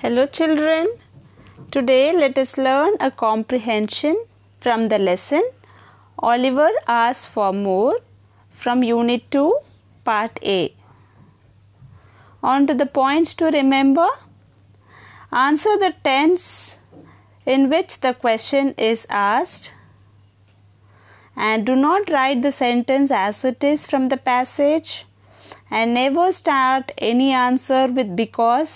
Hello, children. Today, let us learn a comprehension from the lesson Oliver asks for more from Unit 2, Part A. On to the points to remember. Answer the tense in which the question is asked. And do not write the sentence as it is from the passage. And never start any answer with because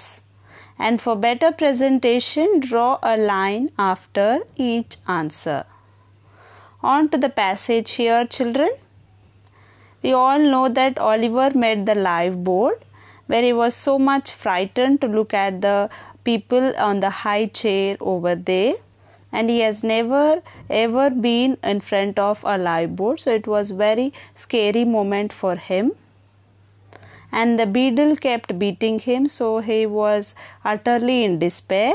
and for better presentation, draw a line after each answer. On to the passage here, children. We all know that Oliver met the live board where he was so much frightened to look at the people on the high chair over there and he has never ever been in front of a live board so it was very scary moment for him and the beadle kept beating him, so he was utterly in despair.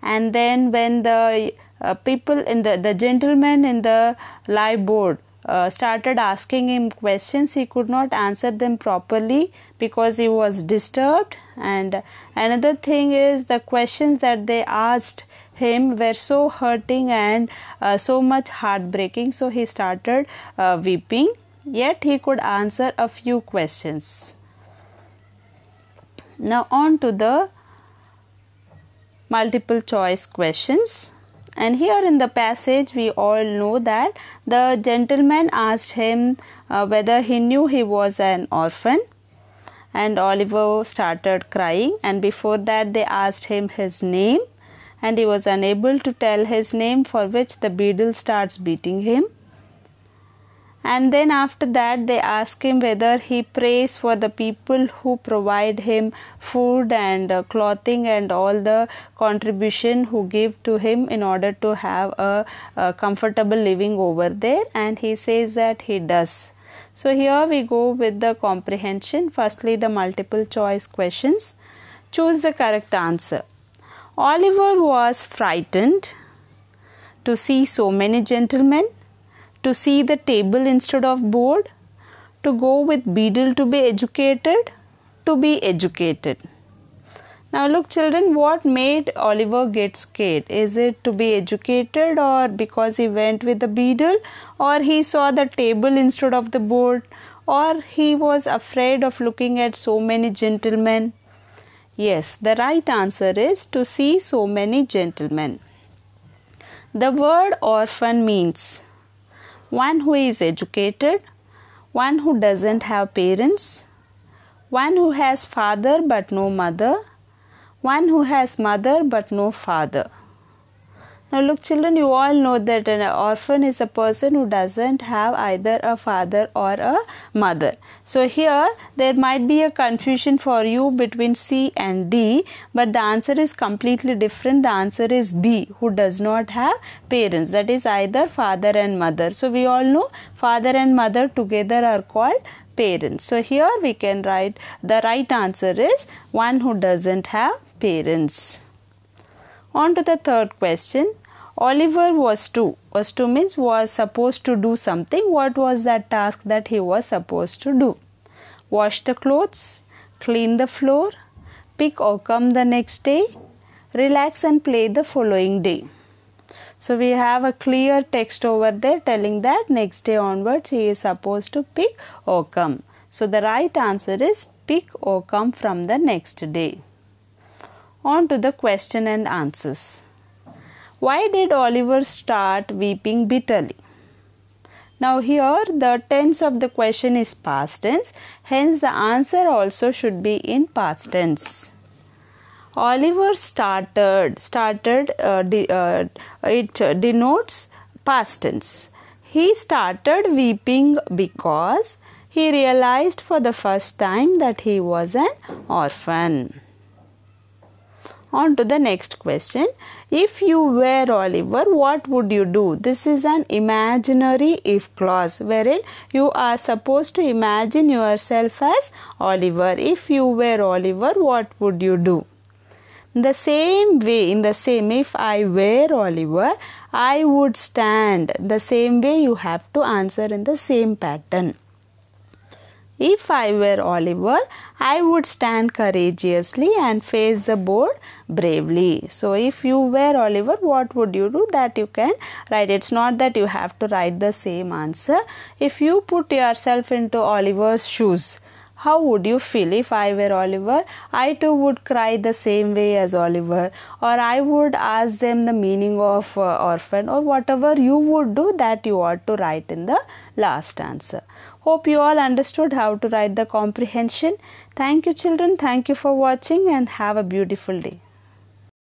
And then, when the uh, people in the, the gentleman in the live board uh, started asking him questions he could not answer them properly because he was disturbed and another thing is the questions that they asked him were so hurting and uh, so much heartbreaking so he started uh, weeping Yet he could answer a few questions. Now, on to the multiple choice questions. And here in the passage, we all know that the gentleman asked him uh, whether he knew he was an orphan. And Oliver started crying. And before that, they asked him his name. And he was unable to tell his name, for which the beadle starts beating him and then after that they ask him whether he prays for the people who provide him food and uh, clothing and all the contribution who give to him in order to have a, a comfortable living over there and he says that he does so here we go with the comprehension firstly the multiple choice questions choose the correct answer oliver was frightened to see so many gentlemen to see the table instead of board, to go with beadle to be educated, to be educated. Now, look, children, what made Oliver get scared? Is it to be educated, or because he went with the beadle, or he saw the table instead of the board, or he was afraid of looking at so many gentlemen? Yes, the right answer is to see so many gentlemen. The word orphan means one who is educated, one who doesn't have parents, one who has father but no mother, one who has mother but no father. Now, look, children, you all know that an orphan is a person who doesn't have either a father or a mother. So, here there might be a confusion for you between C and D, but the answer is completely different. The answer is B, who does not have parents, that is either father and mother. So, we all know father and mother together are called parents. So, here we can write the right answer is one who doesn't have parents. On to the third question. Oliver was to. Was to means was supposed to do something. What was that task that he was supposed to do? Wash the clothes, clean the floor, pick or come the next day, relax and play the following day. So we have a clear text over there telling that next day onwards he is supposed to pick or come. So the right answer is pick or come from the next day. On to the question and answers. Why did Oliver start weeping bitterly? Now, here the tense of the question is past tense, hence, the answer also should be in past tense. Oliver started, started, uh, de, uh, it denotes past tense. He started weeping because he realized for the first time that he was an orphan on to the next question if you were oliver what would you do this is an imaginary if clause wherein you are supposed to imagine yourself as oliver if you were oliver what would you do in the same way in the same if i were oliver i would stand the same way you have to answer in the same pattern if I were Oliver, I would stand courageously and face the board bravely. So, if you were Oliver, what would you do? That you can write. It's not that you have to write the same answer. If you put yourself into Oliver's shoes, how would you feel if I were Oliver? I too would cry the same way as Oliver, or I would ask them the meaning of uh, orphan, or whatever you would do that you ought to write in the last answer. Hope you all understood how to write the comprehension. Thank you, children. Thank you for watching, and have a beautiful day.